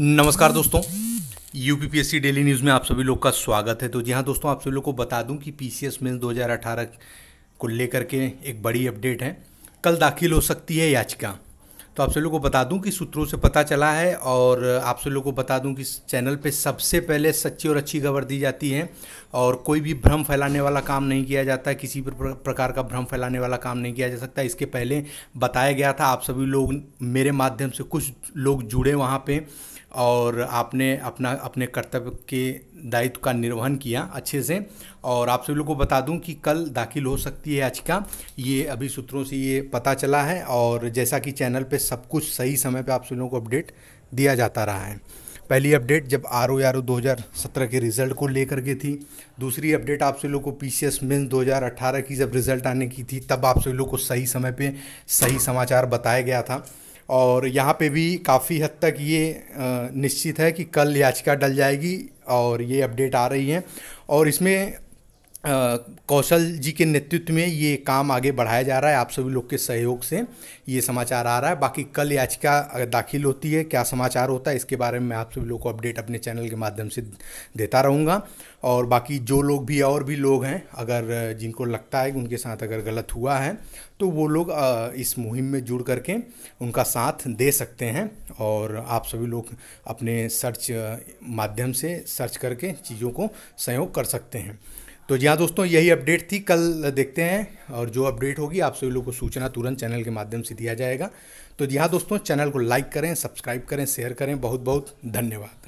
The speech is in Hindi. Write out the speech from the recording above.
नमस्कार दोस्तों यू पी डेली न्यूज़ में आप सभी लोग का स्वागत है तो जी हाँ दोस्तों आप सभी लोग को बता दूं कि पी सी एस मिल दो को लेकर के एक बड़ी अपडेट है कल दाखिल हो सकती है याचिका तो आप सब लोग को बता दूं कि सूत्रों से पता चला है और आप सब लोग को बता दूं कि चैनल पे सबसे पहले सच्ची और अच्छी खबर दी जाती है और कोई भी भ्रम फैलाने वाला काम नहीं किया जाता किसी भी प्रकार का भ्रम फैलाने वाला काम नहीं किया जा सकता इसके पहले बताया गया था आप सभी लोग मेरे माध्यम से कुछ लोग जुड़े वहाँ पर और आपने अपना अपने कर्तव्य के दायित्व का निर्वहन किया अच्छे से और आप सभी लोग को बता दूं कि कल दाखिल हो सकती है याचिका ये अभी सूत्रों से ये पता चला है और जैसा कि चैनल पे सब कुछ सही समय पे आप लोगों को अपडेट दिया जाता रहा है पहली अपडेट जब आर ओ आर ओ दो के रिज़ल्ट को लेकर के थी दूसरी अपडेट आप सभी लोगों को पी सी एस मिन्स दो की जब रिज़ल्ट आने की थी तब आप सभी लोग को सही समय पर सही समाचार बताया गया था और यहाँ पे भी काफ़ी हद तक ये निश्चित है कि कल याचिका डल जाएगी और ये अपडेट आ रही है और इसमें कौशल जी के नेतृत्व में ये काम आगे बढ़ाया जा रहा है आप सभी लोग के सहयोग से ये समाचार आ रहा है बाकी कल याचिका दाखिल होती है क्या समाचार होता है इसके बारे में मैं आप सभी लोग को अपडेट अपने चैनल के माध्यम से देता रहूँगा और बाकी जो लोग भी और भी लोग हैं अगर जिनको लगता है कि उनके साथ अगर गलत हुआ है तो वो लोग इस मुहिम में जुड़ करके उनका साथ दे सकते हैं और आप सभी लोग अपने सर्च माध्यम से सर्च करके चीज़ों को सहयोग कर सकते हैं तो जी हाँ दोस्तों यही अपडेट थी कल देखते हैं और जो अपडेट होगी आप सभी लोगों को सूचना तुरंत चैनल के माध्यम से दिया जाएगा तो जी हाँ दोस्तों चैनल को लाइक करें सब्सक्राइब करें शेयर करें बहुत बहुत धन्यवाद